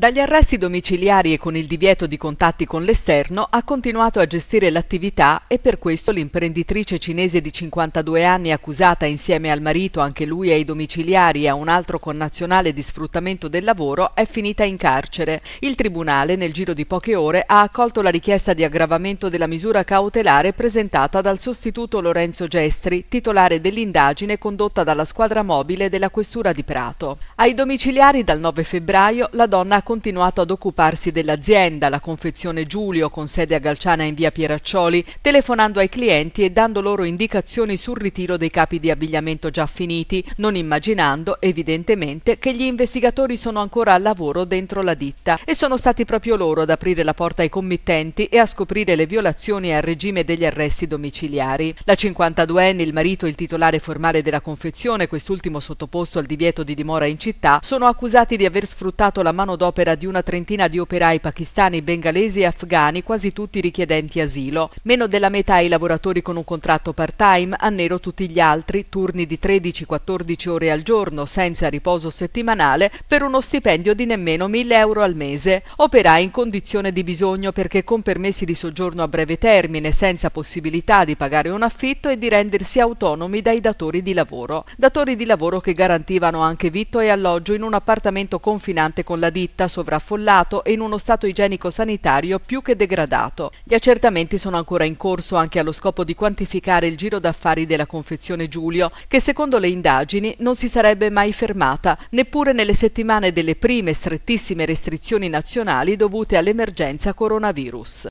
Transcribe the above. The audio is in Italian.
Dagli arresti domiciliari e con il divieto di contatti con l'esterno ha continuato a gestire l'attività e per questo l'imprenditrice cinese di 52 anni accusata insieme al marito, anche lui ai domiciliari e a un altro connazionale di sfruttamento del lavoro è finita in carcere. Il tribunale nel giro di poche ore ha accolto la richiesta di aggravamento della misura cautelare presentata dal sostituto Lorenzo Gestri, titolare dell'indagine condotta dalla squadra mobile della questura di Prato. Ai domiciliari dal 9 febbraio la donna ha continuato ad occuparsi dell'azienda, la confezione Giulio con sede a Galciana in via Pieraccioli, telefonando ai clienti e dando loro indicazioni sul ritiro dei capi di abbigliamento già finiti, non immaginando evidentemente che gli investigatori sono ancora al lavoro dentro la ditta e sono stati proprio loro ad aprire la porta ai committenti e a scoprire le violazioni al regime degli arresti domiciliari. La 52enne, il marito il titolare formale della confezione, quest'ultimo sottoposto al divieto di dimora in città, città sono accusati di aver sfruttato la manodopera di una trentina di operai pakistani, bengalesi e afghani, quasi tutti richiedenti asilo. Meno della metà i lavoratori con un contratto part-time, a nero tutti gli altri, turni di 13-14 ore al giorno, senza riposo settimanale, per uno stipendio di nemmeno 1000 euro al mese. Operai in condizione di bisogno perché con permessi di soggiorno a breve termine, senza possibilità di pagare un affitto e di rendersi autonomi dai datori di lavoro. Datori di lavoro che garantivano anche vitto e alloggio alloggio in un appartamento confinante con la ditta, sovraffollato e in uno stato igienico-sanitario più che degradato. Gli accertamenti sono ancora in corso anche allo scopo di quantificare il giro d'affari della confezione Giulio, che secondo le indagini non si sarebbe mai fermata, neppure nelle settimane delle prime strettissime restrizioni nazionali dovute all'emergenza coronavirus.